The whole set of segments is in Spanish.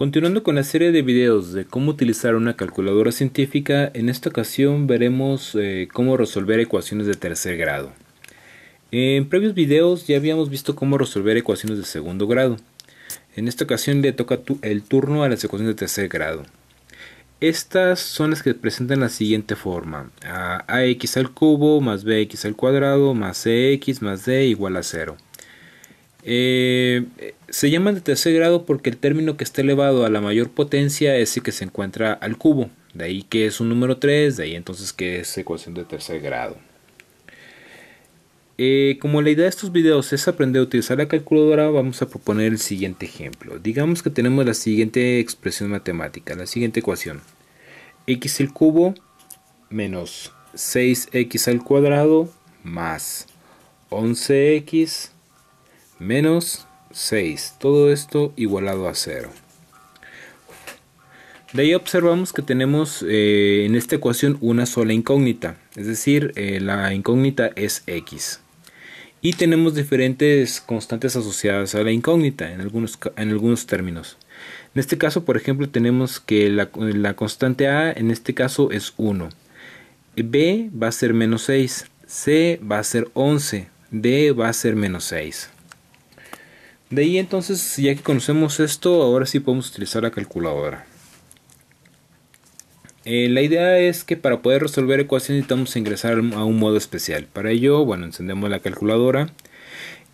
Continuando con la serie de videos de cómo utilizar una calculadora científica, en esta ocasión veremos eh, cómo resolver ecuaciones de tercer grado. En previos videos ya habíamos visto cómo resolver ecuaciones de segundo grado. En esta ocasión le toca el turno a las ecuaciones de tercer grado. Estas son las que presentan la siguiente forma. ax al cubo más bx al cuadrado más cx e más d igual a 0. Eh, se llaman de tercer grado porque el término que está elevado a la mayor potencia es el que se encuentra al cubo. De ahí que es un número 3, de ahí entonces que es ecuación de tercer grado. Eh, como la idea de estos videos es aprender a utilizar la calculadora, vamos a proponer el siguiente ejemplo. Digamos que tenemos la siguiente expresión matemática, la siguiente ecuación. x al cubo menos 6x al cuadrado más 11x menos 6. Todo esto igualado a 0. De ahí observamos que tenemos eh, en esta ecuación una sola incógnita, es decir, eh, la incógnita es x. Y tenemos diferentes constantes asociadas a la incógnita en algunos, términos. En este caso, por ejemplo, tenemos que la, la constante a en este caso es 1. B va a ser menos 6, C va a ser 11, D va a ser menos 6. De ahí entonces, ya que conocemos esto, ahora sí podemos utilizar la calculadora. Eh, la idea es que para poder resolver ecuaciones necesitamos ingresar a un modo especial. Para ello, bueno, encendemos la calculadora.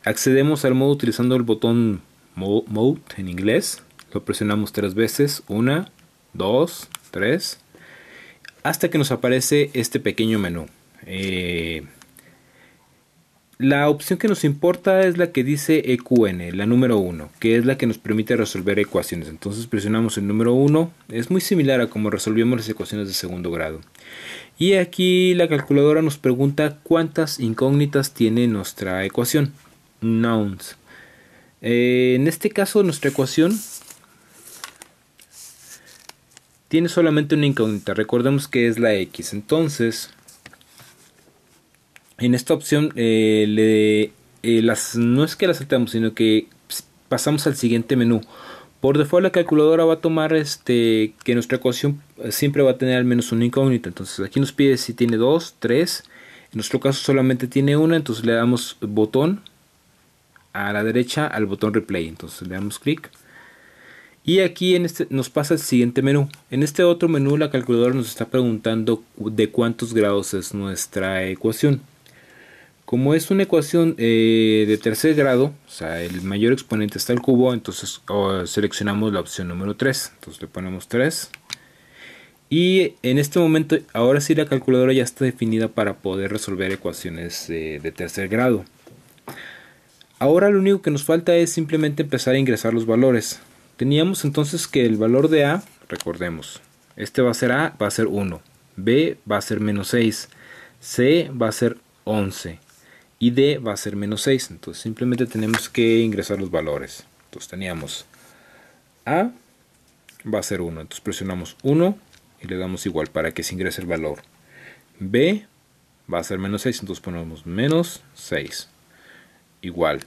Accedemos al modo utilizando el botón Mode en inglés. Lo presionamos tres veces. Una, dos, tres. Hasta que nos aparece este pequeño menú. Eh, la opción que nos importa es la que dice EQN, la número 1, que es la que nos permite resolver ecuaciones. Entonces presionamos el número 1, es muy similar a como resolvimos las ecuaciones de segundo grado. Y aquí la calculadora nos pregunta cuántas incógnitas tiene nuestra ecuación. Nouns. Eh, en este caso nuestra ecuación tiene solamente una incógnita. Recordemos que es la x. Entonces en esta opción eh, eh, las, no es que las saltamos, sino que pasamos al siguiente menú. Por default la calculadora va a tomar este que nuestra ecuación eh, siempre va a tener al menos una incógnita. Entonces aquí nos pide si tiene dos, tres. En nuestro caso solamente tiene una, entonces le damos botón a la derecha al botón replay. Entonces le damos clic. Y aquí este, nos pasa el siguiente menú. En este otro menú la calculadora nos está preguntando de cuántos grados es nuestra ecuación. Como es una ecuación eh, de tercer grado, o sea, el mayor exponente está el cubo, entonces seleccionamos la opción número 3. Entonces le ponemos 3. Y en este momento, ahora sí la calculadora ya está definida para poder resolver ecuaciones eh, de tercer grado. Ahora lo único que nos falta es simplemente empezar a ingresar los valores. Teníamos entonces que el valor de A, recordemos, este va a ser A, va a ser 1, B va a ser menos 6, C va a ser 11, y d va a ser menos 6. Entonces simplemente tenemos que ingresar los valores. Entonces teníamos a va a ser 1. Entonces presionamos 1 y le damos igual para que se ingrese el valor. b va a ser menos 6. Entonces ponemos menos 6. Igual.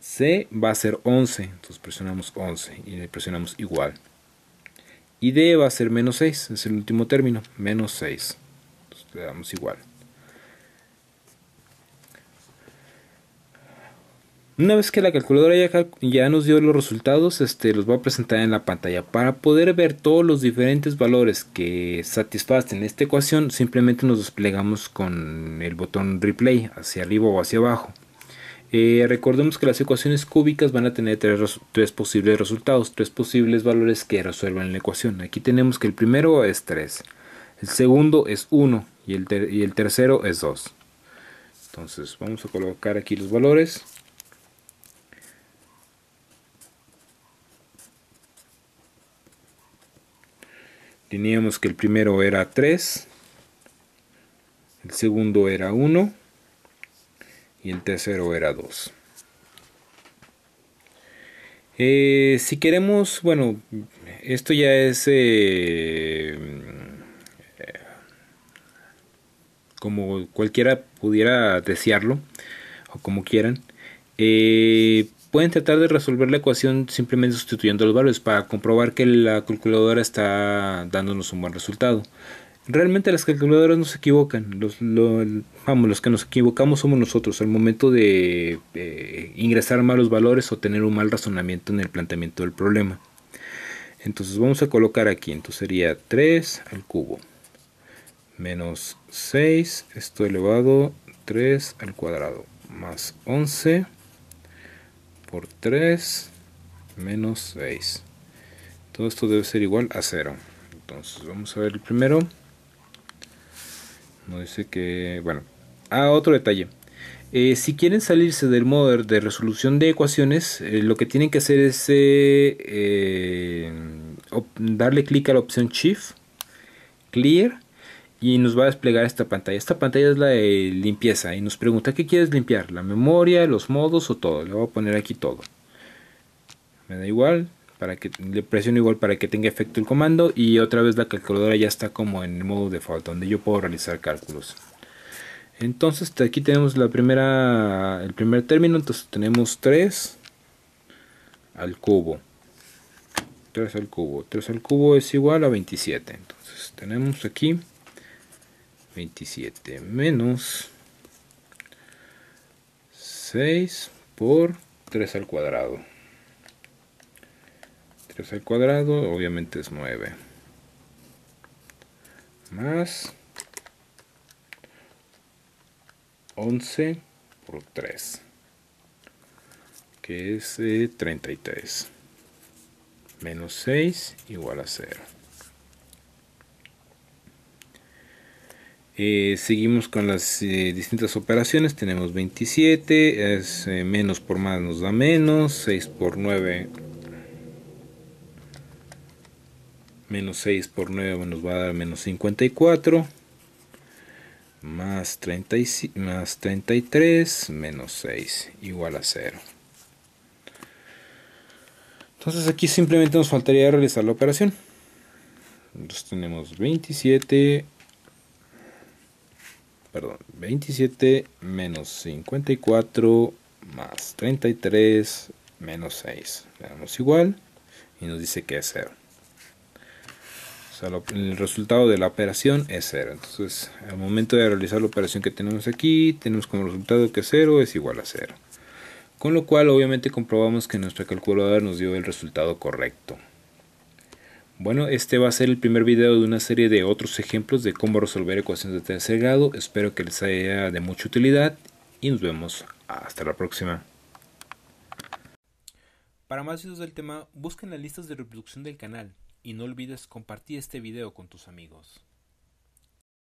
C va a ser 11, entonces presionamos 11 y le presionamos igual. Y D va a ser menos 6, es el último término, menos 6. Entonces le damos igual. Una vez que la calculadora ya, nos dio los resultados, este, los voy a presentar en la pantalla. Para poder ver todos los diferentes valores que satisfacen esta ecuación, simplemente nos desplegamos con el botón replay hacia arriba o hacia abajo. Eh, recordemos que las ecuaciones cúbicas van a tener tres, tres, posibles resultados, tres posibles valores que resuelvan la ecuación. Aquí tenemos que el primero es 3, el segundo es 1 y el, y el tercero es 2. Entonces vamos a colocar aquí los valores. teníamos que el primero era 3, el segundo era 1 y el tercero era 2. Eh, si queremos, bueno, esto ya es eh, como cualquiera pudiera desearlo o como quieran. Eh, pueden tratar de resolver la ecuación simplemente sustituyendo los valores para comprobar que la calculadora está dándonos un buen resultado. Realmente las calculadoras no se equivocan, los, vamos, los que nos equivocamos somos nosotros al momento de ingresar malos valores o tener un mal razonamiento en el planteamiento del problema. Entonces vamos a colocar aquí, entonces sería 3 al cubo menos 6, esto elevado 3 al cuadrado, más 11 por 3 menos 6. Todo esto debe ser igual a 0. Entonces vamos a ver el primero. no dice que... Bueno. Ah, otro detalle. Eh, si quieren salirse del modo de resolución de ecuaciones, eh, lo que tienen que hacer es eh, darle clic a la opción Shift, Clear y nos va a desplegar esta pantalla. Esta pantalla es la de limpieza y nos pregunta qué quieres limpiar, la memoria, los modos o todo. Le voy a poner aquí todo. Me da igual, para que le presiono igual para que tenga efecto el comando y otra vez la calculadora ya está como en el modo default donde yo puedo realizar cálculos. Entonces aquí tenemos la primera el primer término, entonces tenemos 3 al cubo. 3 al cubo, 3 al cubo es igual a 27. Entonces tenemos aquí 27 menos 6 por 3 al cuadrado. 3 al cuadrado obviamente es 9. Más 11 por 3. Que es 33. Eh, menos 6 igual a 0. Eh, seguimos con las eh, distintas operaciones. Tenemos 27, eh, menos por más nos da menos, 6 por 9, menos 6 por 9 nos va a dar menos 54, más, más 33, menos 6, igual a 0. Entonces aquí simplemente nos faltaría realizar la operación. Entonces tenemos 27, perdón, 27 menos 54 más 33 menos 6. Le damos igual y nos dice que es 0. O sea, el resultado de la operación es 0. Entonces, al momento de realizar la operación que tenemos aquí, tenemos como resultado que 0 es igual a 0. Con lo cual, obviamente, comprobamos que nuestra calculadora nos dio el resultado correcto. Bueno, este va a ser el primer video de una serie de otros ejemplos de cómo resolver ecuaciones de tercer grado. Espero que les haya de mucha utilidad y nos vemos hasta la próxima. Para más videos del tema, busquen las listas de reproducción del canal y no olvides compartir este video con tus amigos.